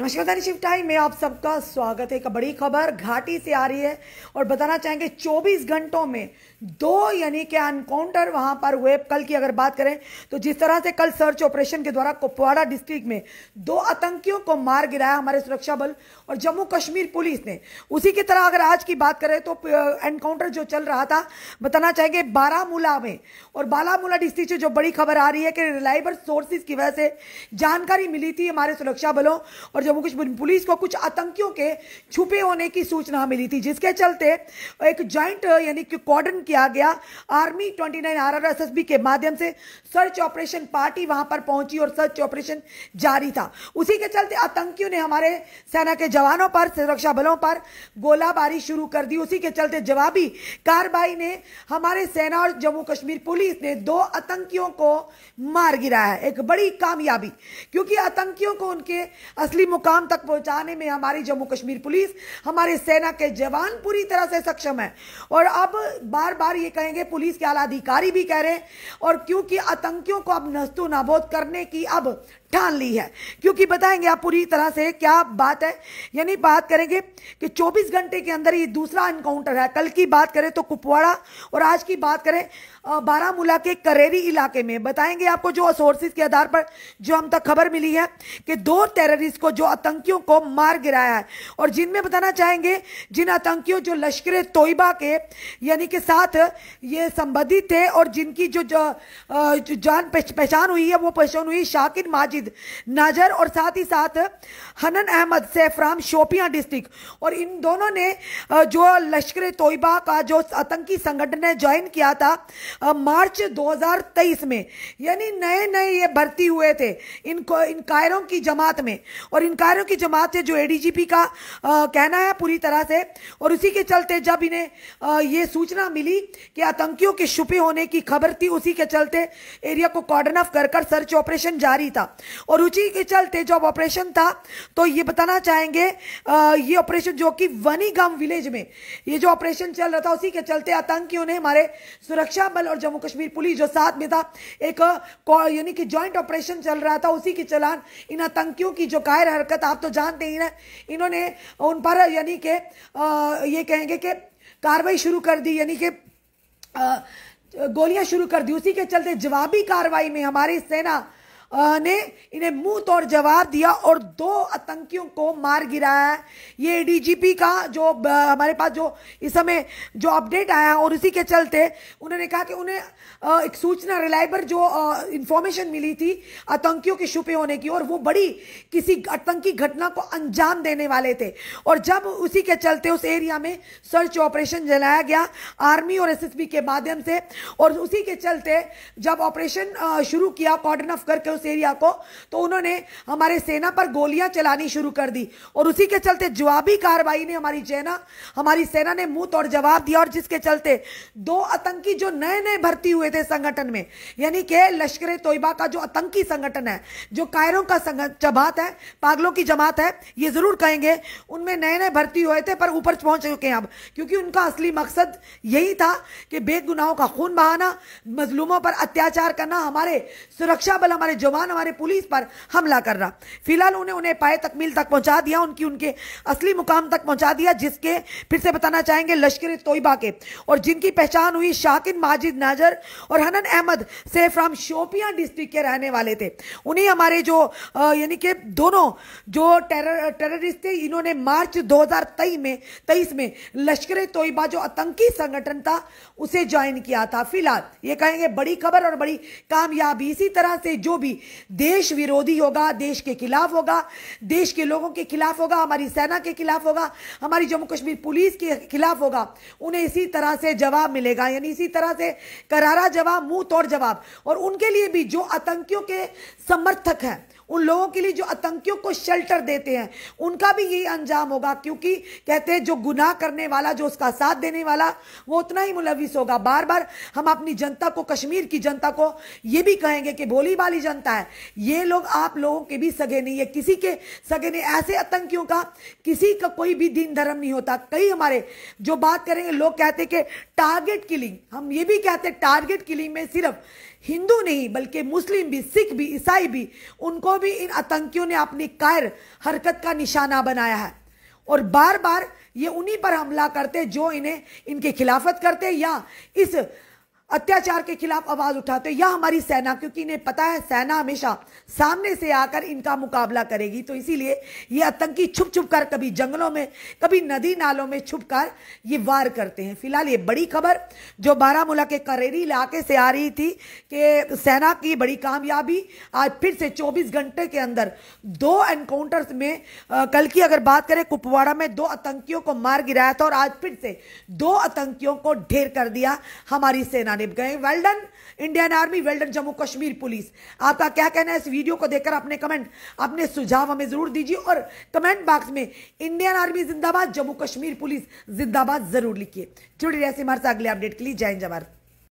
नमस्कार शिव टाइम में आप सबका स्वागत है एक बड़ी खबर घाटी से आ रही है और बताना चाहेंगे 24 घंटों में दो यानी कि एनकाउंटर वहां पर हुए कल की अगर बात करें तो जिस तरह से कल सर्च ऑपरेशन के द्वारा कुपवाड़ा डिस्ट्रिक्ट में दो आतंकियों को मार गिराया हमारे सुरक्षा बल और जम्मू कश्मीर पुलिस ने उसी की तरह अगर आज की बात करें तो एनकाउंटर जो चल रहा था बताना चाहेंगे बारामूला में और बारामूला डिस्ट्रिक्ट से जो बड़ी खबर आ रही है कि रिलायबल सोर्सेज की वजह से जानकारी मिली थी हमारे सुरक्षा बलों और जम्मू कश्मीर पुलिस को कुछ आतंकियों के छुपे होने की सूचना मिली थी जिसके चलते एक ज्वाइंट यानी कि कॉर्डन किया गया आर्मी 29 आरआरएसएसबी के माध्यम से सर्च ऑपरेशन पार्टी वहां पर पहुंची और सर्च ऑपरेशन जारी था उसी के चलते आतंकियों ने हमारे सेना के जवानों पर सुरक्षा बलों पर गोलाबारी शुरू कर दी उसी के चलते जवाबी कार्रवाई ने हमारे सेना और जम्मू कश्मीर पुलिस ने दो आतंकियों को मार गिराया एक बड़ी कामयाबी क्योंकि आतंकियों को उनके असली मुकाम तक पहुंचाने में हमारी जम्मू कश्मीर पुलिस हमारे सेना के जवान पूरी तरह से सक्षम है और अब बार बार ये कहेंगे पुलिस के आला अधिकारी भी कह रहे हैं और क्योंकि आतंकियों को अब नस्तो नाबोद करने की अब ठान ली है क्योंकि बताएंगे आप पूरी तरह से क्या बात है यानी बात करेंगे कि 24 घंटे के अंदर ये दूसरा इनकाउंटर है कल की बात करें तो कुपवाड़ा और आज की बात करें बारामूला के करेरी इलाके में बताएंगे आपको जो सोर्सेज के आधार पर जो हम तक खबर मिली है कि दो टेररिस्ट को जो आतंकियों को मार गिराया है और जिनमें बताना चाहेंगे जिन आतंकियों जो लश्कर तोयबा के यानी के साथ ये संबंधित थे और जिनकी जो, जो, जो जान पहचान हुई है वो पहचान हुई शाकिर माजिद माजिद नाजर और साथ ही साथ हनन अहमद सैफराम शोपिया डिस्ट्रिक्ट और इन दोनों ने जो लश्कर तोयबा का जो आतंकी संगठन ने ज्वाइन किया था मार्च 2023 में यानी नए नए ये भर्ती हुए थे इनको इन कायरों की जमात में और इन कायरों की जमात से जो एडीजीपी का कहना है पूरी तरह से और उसी के चलते जब इन्हें ये सूचना मिली कि आतंकियों के छुपे होने की खबर थी उसी के चलते एरिया को कॉर्डन ऑफ कर सर्च ऑपरेशन जारी था और रुचि के चलते जब ऑपरेशन था तो ये बताना चाहेंगे आ, ये ऑपरेशन जो कि वनीगाम विलेज में ये जो ऑपरेशन चल रहा था उसी के चलते आतंकियों ने हमारे सुरक्षा बल और जम्मू कश्मीर पुलिस जो साथ में था एक यानी कि ज्वाइंट ऑपरेशन चल रहा था उसी के चलान इन आतंकियों की जो कायर हरकत आप तो जानते ही ना इन्होंने उन पर यानी कि ये कहेंगे कि कार्रवाई शुरू कर दी यानी कि गोलियां शुरू कर दी उसी के चलते जवाबी कार्रवाई में हमारी सेना ने इन्हें मुंह तोड़ जवाब दिया और दो आतंकियों को मार गिराया ये डीजीपी का जो हमारे पास जो इस समय जो अपडेट आया और उसी के चलते उन्होंने कहा कि उन्हें एक सूचना रिलायबल जो इंफॉर्मेशन मिली थी आतंकियों के छुपे होने की और वो बड़ी किसी आतंकी घटना को अंजाम देने वाले थे और जब उसी के चलते उस एरिया में सर्च ऑपरेशन जलाया गया आर्मी और एसएसबी के माध्यम से और उसी के चलते जब ऑपरेशन शुरू किया कॉर्डन ऑफ करके उस एरिया को तो उन्होंने हमारे सेना पर गोलियां चलानी शुरू कर दी और उसी के चलते जवाबी कार्रवाई ने हमारी सेना हमारी सेना ने मुंह तोड़ जवाब दिया और जिसके चलते दो आतंकी जो नए नए भर्ती हुए थे संगठन में यानी कि लश्कर तोयबा का जो आतंकी संगठन है जो कायरों का जमात है पागलों की जमात है ये जरूर कहेंगे उनमें नए नए भर्ती हुए थे पर ऊपर पहुंच चुके हैं अब क्योंकि उनका असली मकसद यही था कि बेगुनाहों का खून बहाना मजलूमों पर अत्याचार करना हमारे सुरक्षा बल हमारे जो जवान हमारे पुलिस पर हमला कर रहा फिलहाल उन्हें उन्हें पाए तकमील तक पहुंचा दिया उनकी उनके असली मुकाम तक पहुंचा दिया जिसके फिर से बताना चाहेंगे लश्कर तोयबा के और जिनकी पहचान हुई शाकिन माजिद नाजर और हनन अहमद से फ्राम शोपिया डिस्ट्रिक्ट के रहने वाले थे उन्हीं हमारे जो यानी कि दोनों जो टेरर टेररिस्ट थे इन्होंने मार्च दो में तेईस में लश्कर तोयबा जो आतंकी संगठन था उसे ज्वाइन किया था फिलहाल ये कहेंगे बड़ी खबर और बड़ी कामयाबी इसी तरह से जो भी देश विरोधी होगा देश के खिलाफ होगा देश के लोगों के खिलाफ होगा हमारी सेना के खिलाफ होगा हमारी जम्मू कश्मीर पुलिस के खिलाफ होगा उन्हें इसी तरह से जवाब मिलेगा यानी इसी तरह से करारा जवाब मुंह तोड़ जवाब और उनके लिए भी जो आतंकियों के समर्थक हैं उन लोगों के लिए जो आतंकियों को शेल्टर देते हैं उनका भी यही अंजाम होगा क्योंकि कहते हैं जो गुनाह करने वाला जो उसका साथ देने वाला वो उतना ही मुलविस होगा बार बार हम अपनी जनता को कश्मीर की जनता को ये भी कहेंगे कि भोली वाली जनता जाता है ये लोग आप लोगों के भी सगे नहीं है किसी के सगे नहीं ऐसे आतंकियों का किसी का कोई भी दीन धर्म नहीं होता कई हमारे जो बात करेंगे लोग कहते हैं कि टारगेट किलिंग हम ये भी कहते हैं टारगेट किलिंग में सिर्फ हिंदू नहीं बल्कि मुस्लिम भी सिख भी ईसाई भी उनको भी इन आतंकियों ने अपनी कायर हरकत का निशाना बनाया है और बार बार ये उन्हीं पर हमला करते जो इन्हें इनके खिलाफत करते या इस अत्याचार के खिलाफ आवाज उठाते यह हमारी सेना क्योंकि इन्हें पता है सेना हमेशा सामने से आकर इनका मुकाबला करेगी तो इसीलिए ये आतंकी छुप छुप कर कभी जंगलों में कभी नदी नालों में छुप कर ये वार करते हैं फिलहाल ये बड़ी खबर जो बारामूला के करेरी इलाके से आ रही थी कि सेना की बड़ी कामयाबी आज फिर से चौबीस घंटे के अंदर दो एनकाउंटर्स में आ, कल की अगर बात करें कुपवाड़ा में दो आतंकियों को मार गिराया था और आज फिर से दो आतंकियों को ढेर कर दिया हमारी सेना जानेब गए well done Indian army well done Jammu Kashmir police आपका क्या कहना है इस वीडियो को देखकर अपने कमेंट अपने सुझाव हमें जरूर दीजिए और कमेंट बॉक्स में इंडियन आर्मी जिंदाबाद जम्मू कश्मीर पुलिस जिंदाबाद जरूर लिखिए जुड़ी रहिए हमारे साथ अगले अपडेट के लिए जय जवाहर